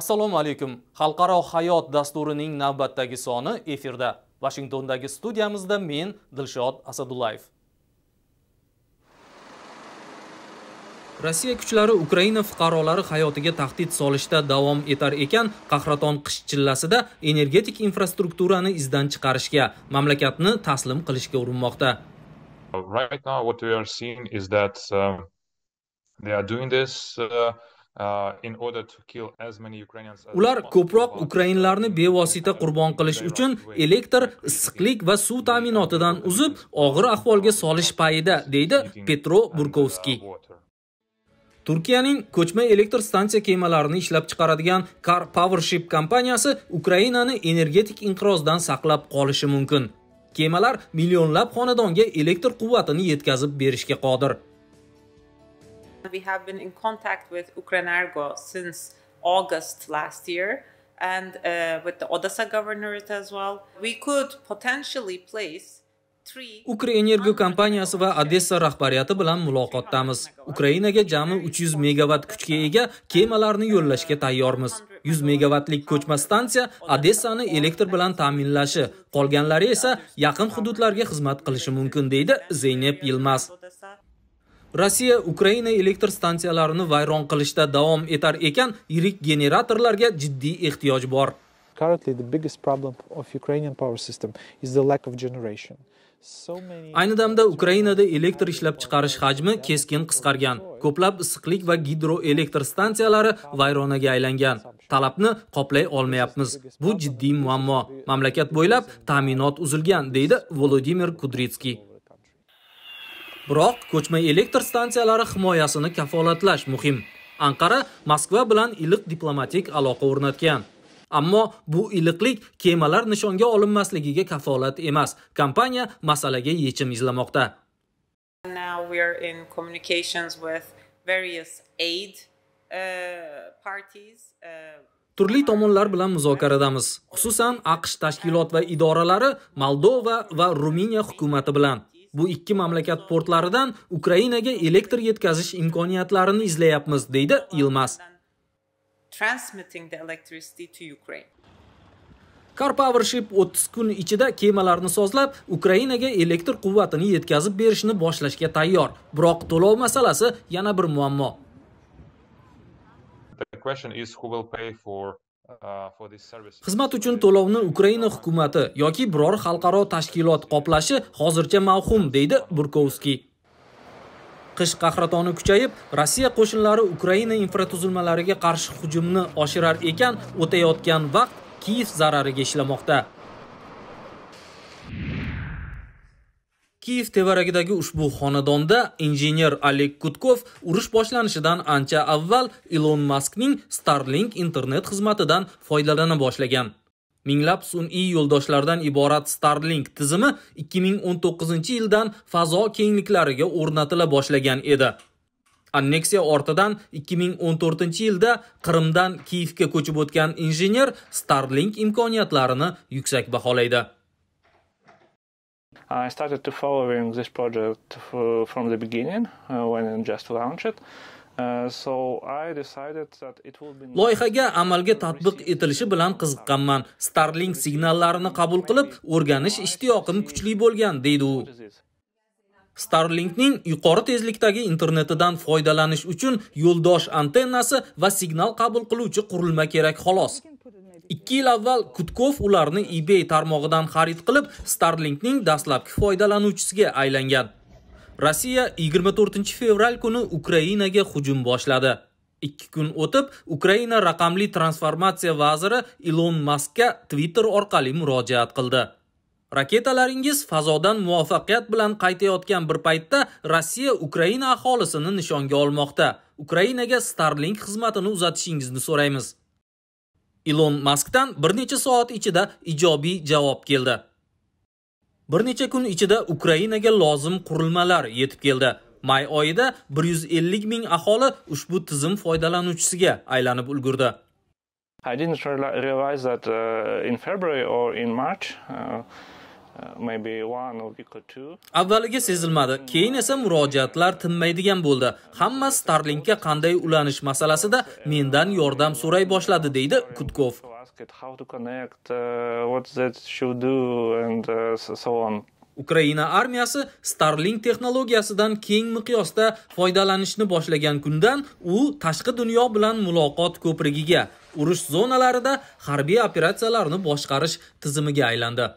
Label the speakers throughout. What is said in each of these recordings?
Speaker 1: assalomu alaykum xalqaro hayot dasturining navbatdagi soni efirda vashingtondagi studiyamizda men dilshod asadullayev rossiya kuchlari ukraina fuqarolari hayotiga tahdid solishda davom etar ekan qahraton qish chillasida energetik infrastrukturani izdan chiqarishga mamlakatni taslim qilishga urinmoqda right now what we are seeing is that um, they are doing this uh,
Speaker 2: Uh,
Speaker 1: ular ko'proq ukrainlarni bevosita qurbon qilish uchun elektr issiqlik va suv ta'minotidan uzib og'ir ahvolga solish payida deydi uh, petro burkovskiy turkiyaning ko'chma elektr stansiya kemalarini ishlab chiqaradigan car powership kompaniyasi ukrainani energetik inqirozdan saqlab qolishi mumkin kemalar millionlab xonadonga elektr quvvatini yetkazib berishga qodir We have been in contact with Ukrenergo since August last year and uh, with the Odessa governorate as well. We could potentially place Ukrenergo kompaniyasi va Odessa rahbariyati bilan muloqotdamiz. Ukrainaga jami 300 megavat kuchga ega kemalarni yo'llashga tayyormiz. 100 megavatlik ko'chma stansiya Odessani elektr bilan ta'minlashi, qolganlari esa yaqin hududlarga xizmat qilishi mumkin, deydi Zeynep Yilmaz. rossiya ukraina elektr stansiyalarini vayron qilishda davom etar ekan yirik generatorlarga jiddiy ehtiyoj bor
Speaker 2: currently the biggest problem of Ukrainian power system is the lack of generation.
Speaker 1: Ayni damda Ukrainada elektr ishlab chiqarish hajmi keskin qisqargan. Ko'plab issiqlik va gidroelektr stansiyalari vayronaga aylangan. Talabni qoplay olmayapmiz. Bu jiddiy muammo. Mamlakat bo'ylab ta'minot uzilgan, deydi Volodimir Kudritskiy. biroq ko'chma elektr stansiyalari himoyasini kafolatlash muhim anqara moskva bilan iliq diplomatik aloqa o'rnatgan ammo bu iliqlik kemalar nishonga olinmasligiga kafolat emas kompaniya masalaga yechim izlamoqda uh, uh, turli tomonlar bilan muzokaradamiz xususan aqsh tashkilot va idoralari moldova va ruminiya hukumati bilan bu ikki mamlakat portlaridan ukrainaga elektr yetkazish imkoniyatlarini izlayapmiz deydi ilmas car powership o'ttiz kun ichida kemalarni sozlab ukrainaga elektr quvvatini yetkazib berishni boshlashga tayyor biroq to'lov masalasi yana bir muammo
Speaker 2: The question is who will pay for
Speaker 1: xizmat uchun to'lovni ukraina hukumati yoki biror xalqaro tashkilot qoplashi hozircha mavhum deydi burkovskiy qish qahratoni kuchayib rossiya qo'shinlari ukraina infratuzilmalariga qarshi hujumni oshirar ekan o'tayotgan vaqt kiyev zarariga ishlamoqda Kiyev tevaragidagi ushbu xonadonda injener Oleg Kutkov urush boshlanishidan ancha avval Elon Muskning Starlink internet xizmatidan foydalana boshlagan. Minglab sun'iy yo'ldoshlardan iborat Starlink tizimi 2019-yildan fazo kengliklariga o'rnatila boshlagan edi. Anneksiya ortidan 2014-yilda Qrimdan Kiyevga ko'chib o'tgan injener Starlink imkoniyatlarini yuksak baholaydi.
Speaker 2: I started to following this project
Speaker 1: from the beginning
Speaker 2: uh, when it just launched it. Uh,
Speaker 1: loyihaga amalga tatbiq etilishi bilan qiziqqanman starlink signallarini qabul qilib o'rganish ishtiyoqim kuchli bo'lgan deydi u starlinkning yuqori tezlikdagi internetidan foydalanish uchun yo'ldosh antennasi va signal qabul qiluvchi qurilma kerak xolos 2 yil avval Kutkov ularni eBay tarmog'idan xarid qilib, Starlinkning dastlabki foydalanuvchisiga aylangan. Rossiya 24 fevral kuni Ukrainaga hujum boshladi. 2 kun o'tib, Ukraina raqamli transformatsiya vaziri Ilon Maskka Twitter orqali murojaat qildi. Raketalaringiz fazodan muvaffaqiyat bilan qaytayotgan bir paytda Rossiya Ukraina aholisini nishonga olmoqda. Ukrainaga Starlink xizmatini uzatishingizni so'raymiz. Elon Muskdan bir necha soat ichida ijobiy javob keldi bir necha kun ichida ukrainaga lozim qurilmalar yetib keldi may oyida 150 ming aholi ushbu tizim foydalanuvchisiga aylanib ulgurdi
Speaker 2: I didn't realize that uh, in February or in March uh, Uh,
Speaker 1: avvaliga sezilmadi keyin esa murojaatlar tinmaydigan bo'ldi hamma starlinkka qanday ulanish masalasida mendan yordam so'ray boshladi deydi kutkov
Speaker 2: uh,
Speaker 1: uh, ukraina armiyasi starlink texnologiyasidan keng miqyosda foydalanishni boshlagan kundan u tashqi dunyo bilan muloqot ko'prigiga urush zonalarida harbiy operatsiyalarni boshqarish tizimiga aylandi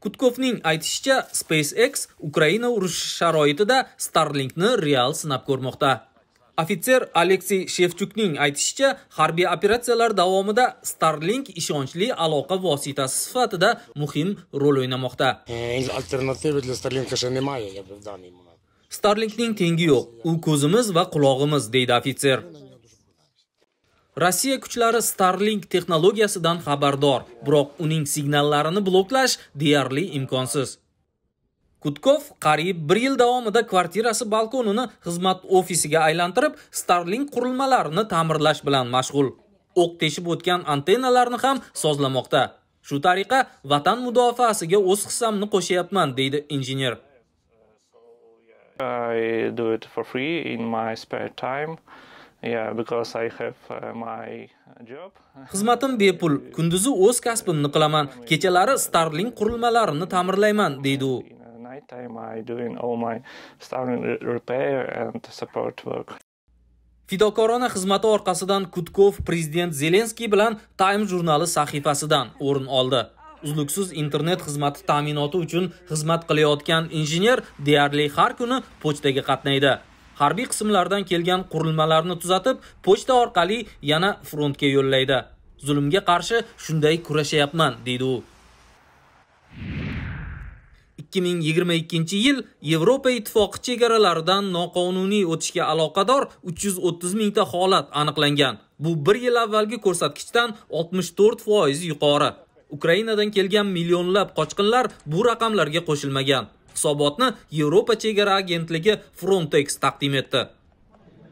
Speaker 1: Kutkovning aytishicha, SpaceX Ukraina urushi sharoitida Starlinkni real sinab ko'rmoqda. Ofitser Aleksey Shevchukning aytishicha, harbiy operatsiyalar davomida Starlink ishonchli aloqa vositasi sifatida muhim rol o'ynamoqda. Alternativi для Starlink немає, я Starlinkning tengi yo'q. U ko'zimiz va qulog'imiz, deydi ofitser. rossiya kuchlari starlink texnologiyasidan xabardor biroq uning signallarini bloklash deyarli imkonsiz kutkov qariyb bir yil davomida kvartirasi balkonini xizmat ofisiga aylantirib starlink qurilmalarini ta'mirlash bilan mashg'ul o'q teshib o'tgan antennalarni ham sozlamoqda shu tariqa vatan mudofaasiga o'z hissamni qo'shyapman deydi injener
Speaker 2: I do it for free in my spare time. Uh,
Speaker 1: xizmatim bepul kunduzi o'z kasbimni qilaman kechalari starling qurilmalarini ta'mirlayman deydi u fidokorona xizmati orqasidan kutkov prezident zelenskiy bilan time jurnali sahifasidan o'rin oldi uzluksiz internet xizmati ta'minoti uchun xizmat qilayotgan injener deyarli har kuni pochtaga qatnaydi harbiy qismlardan kelgan qurilmalarni tuzatib pochta orqali yana frontga yo'llaydi zulmga qarshi shunday kurashayapman deydi u 2022 yil Yevropa Ittifoqi chegaralaridan noqonuniy o'tishga aloqador 330 mingta holat aniqlangan. Bu 1 yil avvalgi ko'rsatkichdan 64% yuqori. Ukrainadan kelgan millionlab qochqinlar bu raqamlarga qo'shilmagan. hisobotni yevropa chegara agentligi frontex taqdim etdi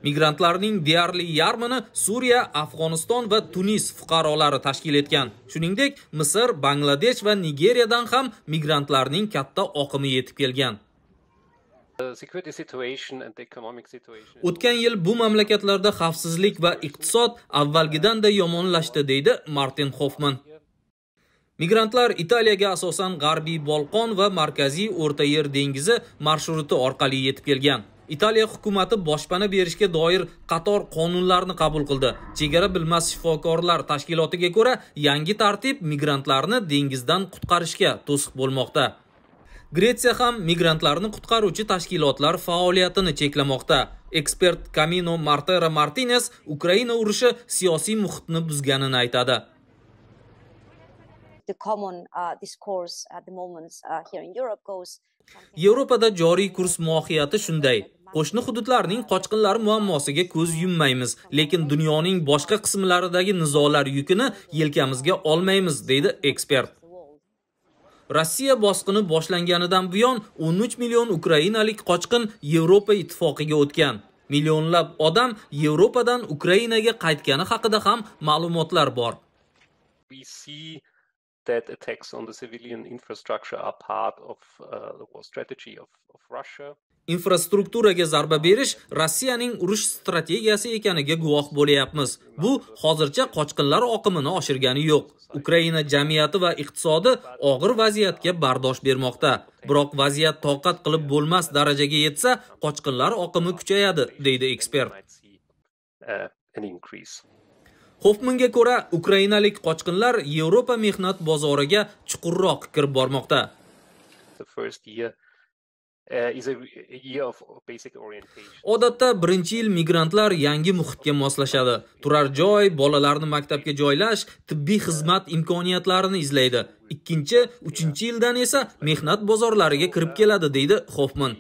Speaker 1: migrantlarning deyarli yarmini suriya afg'oniston va tunis fuqarolari tashkil etgan shuningdek misr bangladesh va nigeriyadan ham migrantlarning katta oqimi yetib kelgan o'tgan yil bu mamlakatlarda xavfsizlik va iqtisod avvalgidan avvalgidanda yomonlashdi deydi martin hofman migrantlar italiyaga asosan g'arbiy bolqon va markaziy o'rta yer dengizi marshruti orqali yetib kelgan italiya hukumati boshpana berishga doir qator qonunlarni qabul qildi chegara bilmas shifokorlar tashkilotiga ko'ra yangi tartib migrantlarni dengizdan qutqarishga to'siq bo'lmoqda gretsiya ham migrantlarni qutqaruvchi tashkilotlar faoliyatini cheklamoqda ekspert Camino martera Martinez ukraina urushi siyosiy muhitni buzganini aytadi the common uh, discourse at the moment uh, here in Europe goes Yevropada joriy kurs mohiyati shunday. Qo'shni hududlarning qochqinlar muammosiga ko'z yummaymiz, lekin dunyoning boshqa qismlaridagi nizolar yukini yelkamizga olmaymiz, deydi ekspert. Rossiya bosqini boshlanganidan buyon 13 million ukrainalik qochqin Yevropa ittifoqiga o'tgan. Millionlab odam Yevropadan Ukrainaga qaytgani haqida ham ma'lumotlar bor.
Speaker 2: we see that attacks on the civilian infrastructure are part of uh, the war strategy of, of
Speaker 1: Russia. infrastrukturaga zarba berish rossiyaning urush strategiyasi ekaniga guvoh bo'lyapmiz bu hozircha qochqinlar oqimini oshirgani yo'q ukraina jamiyati va iqtisodi og'ir vaziyatga bardosh bermoqda biroq vaziyat toqat qilib bo'lmas darajaga yetsa qochqinlar oqimi kuchayadi deydi ekspert Hofmanga ko'ra, ukrainalik qochqinlar Yevropa mehnat bozoriga chuqurroq kirib bormoqda.
Speaker 2: Uh,
Speaker 1: odatda birinchi yil migrantlar yangi muhitga moslashadi turar joy bolalarni maktabga joylash tibbiy xizmat imkoniyatlarini izlaydi ikkinchi uchinchi yildan esa mehnat bozorlariga kirib keladi deydi hofman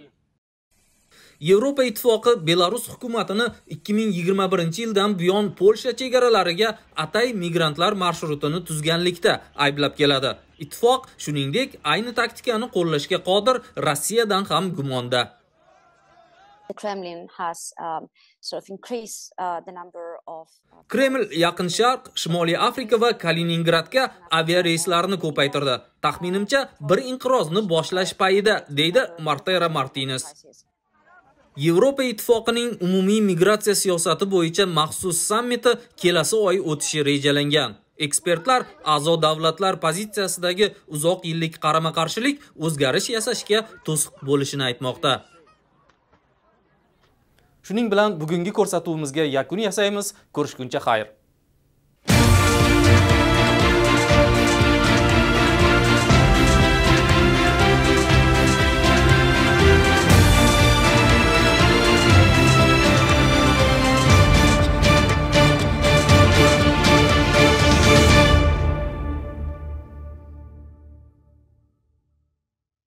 Speaker 1: yevropa ittifoqi belarus hukumatini 2021 yildan buyon polsha chegaralariga atay migrantlar marshrutini tuzganlikda ayblab keladi ittifoq shuningdek ayni taktikani qo'llashga qodir rossiyadan ham gumonda Kremlin um, uh, uh, Kreml Yaqin Sharq, Shimoliy Afrika va Kaliningradga aviareyslarni ko'paytirdi. Taxminimcha, bir inqirozni boshlash payida, deydi Martera Martinez. Yevropa Ittifoqining umumiy migratsiya siyosati bo'yicha maxsus sammiti kelasi oy o'tishi rejalangan. Ekspertlar a'zo davlatlar pozitsiyasidagi uzoq yillik qarama-qarshilik o'zgarish yasashga to'siq bo'lishini aytmoqda. Shuning bilan bugungi ko'rsatuvimizga yakun yasaymiz. Ko'rishguncha xayr.